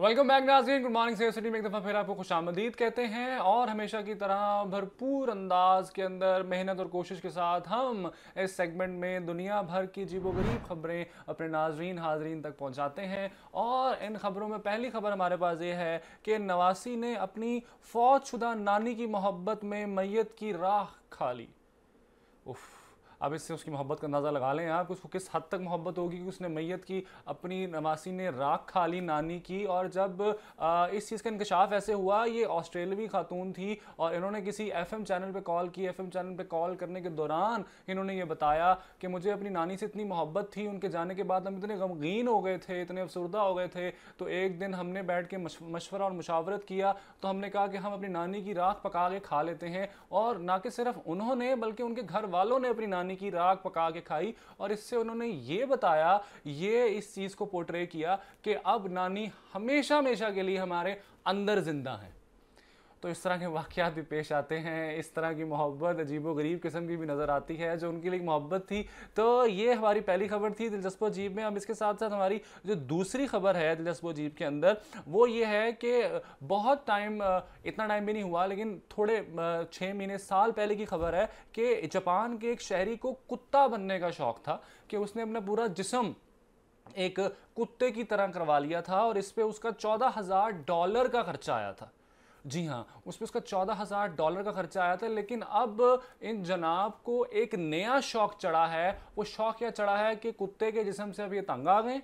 welcome back नाजरीन good morning safe city में एक दफ़ा फिर आपको खुश आमदीद कहते हैं और हमेशा की तरह भरपूर अंदाज के अंदर मेहनत और कोशिश के साथ हम इस सेगमेंट में दुनिया भर की जीबो गरीब खबरें अपने नाजरीन हाजरीन तक पहुंचाते हैं और इन खबरों में पहली खबर हमारे पास ये है कि नवासी ने अपनी फौज शुदा नानी की मोहब्बत में मैत की राह खा ली उफ़ अब इससे उसकी मोहब्बत का अंदाज़ा लगा लें आप उसको किस हद तक मोहब्बत होगी कि उसने मैयत की अपनी नवासी ने राख खा ली नानी की और जब आ, इस चीज़ का इंकशाफ ऐसे हुआ ये ऑस्ट्रेलवी खातून थी और इन्होंने किसी एफ चैनल पर कॉल की एफ चैनल पर कॉल करने के दौरान इन्होंने ये बताया कि मुझे अपनी नानी से इतनी मोहब्बत थी उनके जाने के बाद हम इतने गमगीन हो गए थे इतने अफसरदा हो गए थे तो एक दिन हमने बैठ के मशवरा और मुशावरत किया तो हमने कहा कि हम अपनी नानी की राख पका के खा लेते हैं और ना कि सिर्फ उन्होंने बल्कि उनके घर वालों ने अपनी नानी पानी की राग पका के खाई और इससे उन्होंने ये बताया ये इस चीज़ को पोर्ट्रे किया कि अब नानी हमेशा हमेशा के लिए हमारे अंदर जिंदा हैं तो इस तरह के वाक़ात भी पेश आते हैं इस तरह की मोहब्बत अजीब गरीब किस्म की भी नज़र आती है जो उनके लिए मोहब्बत थी तो ये हमारी पहली खबर थी दिलचस्प अजीब में अब इसके साथ साथ हमारी जो दूसरी खबर है दिलचस्प अजीब के अंदर वो ये है कि बहुत टाइम इतना टाइम भी नहीं हुआ लेकिन थोड़े छः महीने साल पहले की खबर है कि जापान के एक शहरी को कुत्ता बनने का शौक़ था कि उसने अपना पूरा जिसम एक कुत्ते की तरह करवा लिया था और इस पर उसका चौदह हज़ार डॉलर का खर्चा आया था जी हाँ उस पर उसका चौदह हज़ार डॉलर का खर्चा आया था लेकिन अब इन जनाब को एक नया शौक चढ़ा है वो शौक क्या चढ़ा है कि कुत्ते के जिसम से अब ये तंग आ गए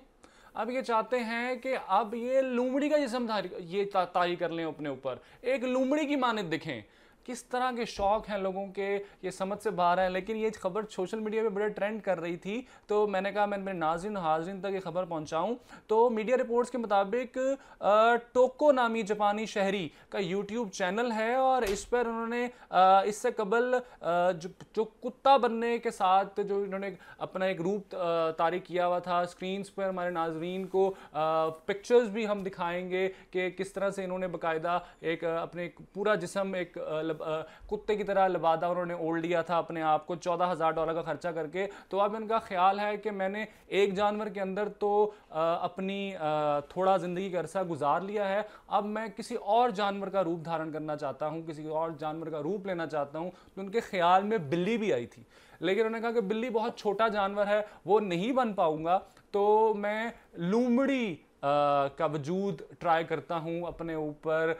अब ये चाहते हैं कि अब ये लूमड़ी का जिसम ये तारी कर लें अपने ऊपर एक लूमड़ी की मानित दिखें किस तरह के शौक हैं लोगों के ये समझ से बाहर हैं लेकिन ये खबर सोशल मीडिया पे बड़े ट्रेंड कर रही थी तो मैंने कहा मैं मेरे नाजिन हाजिन तक ये खबर पहुंचाऊं तो मीडिया रिपोर्ट्स के मुताबिक टोको नामी जापानी शहरी का यूट्यूब चैनल है और इस पर उन्होंने इससे कबल जो, जो कुत्ता बनने के साथ जो इन्होंने अपना एक रूप तारी किया हुआ था स्क्रीन पर हमारे नाजरीन को पिक्चर्स भी हम दिखाएंगे कि किस तरह से इन्होंने बाकायदा एक अपने पूरा जिसम एक मतलब कुत्ते की तरह लबादा उन्होंने ओढ़ लिया था अपने आप को चौदह हज़ार डॉलर का खर्चा करके तो अब इनका ख्याल है कि मैंने एक जानवर के अंदर तो अपनी थोड़ा ज़िंदगी का अरसा गुजार लिया है अब मैं किसी और जानवर का रूप धारण करना चाहता हूँ किसी और जानवर का रूप लेना चाहता हूँ तो उनके ख्याल में बिल्ली भी आई थी लेकिन उन्होंने कहा कि बिल्ली बहुत छोटा जानवर है वो नहीं बन पाऊंगा तो मैं लूमड़ी का वजूद ट्राई करता हूँ अपने ऊपर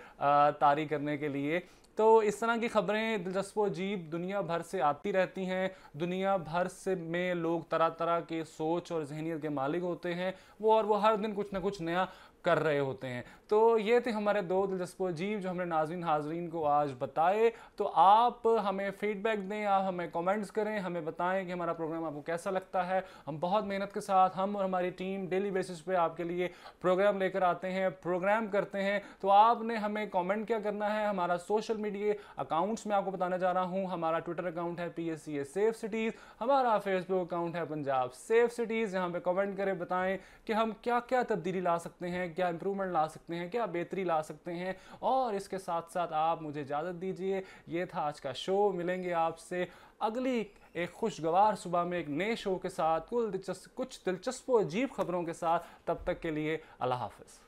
तारी करने के लिए तो इस तरह की खबरें दिलचस्प अजीब दुनिया भर से आती रहती हैं दुनिया भर से में लोग तरह तरह के सोच और जहनीत के मालिक होते हैं वो और वो हर दिन कुछ ना कुछ नया कर रहे होते हैं तो ये थे हमारे दो दिलचस्प अजीब जो हमने नाजिन हाजरीन को आज बताए तो आप हमें फीडबैक दें आप हमें कमेंट्स करें हमें बताएं कि हमारा प्रोग्राम आपको कैसा लगता है हम बहुत मेहनत के साथ हम और हमारी टीम डेली बेसिस पे आपके लिए प्रोग्राम लेकर आते हैं प्रोग्राम करते हैं तो आपने हमें कॉमेंट क्या करना है हमारा सोशल मीडिया अकाउंट्स में आपको बताना चाह रहा हूँ हमारा ट्विटर अकाउंट है P S C safe cities हमारा फेसबुक अकाउंट है पंजाब सेफ सिटीज़ यहाँ पर कॉमेंट करें बताएँ कि हम क्या क्या तब्दीली ला सकते हैं क्या इंप्रूवमेंट ला सकते हैं क्या बेहतरी ला सकते हैं और इसके साथ साथ आप मुझे इजाज़त दीजिए ये था आज का शो मिलेंगे आपसे अगली एक खुशगवार सुबह में एक नए शो के साथ कुल दिलचस्प कुछ दिलचस्प अजीब खबरों के साथ तब तक के लिए अल्लाह हाफिज़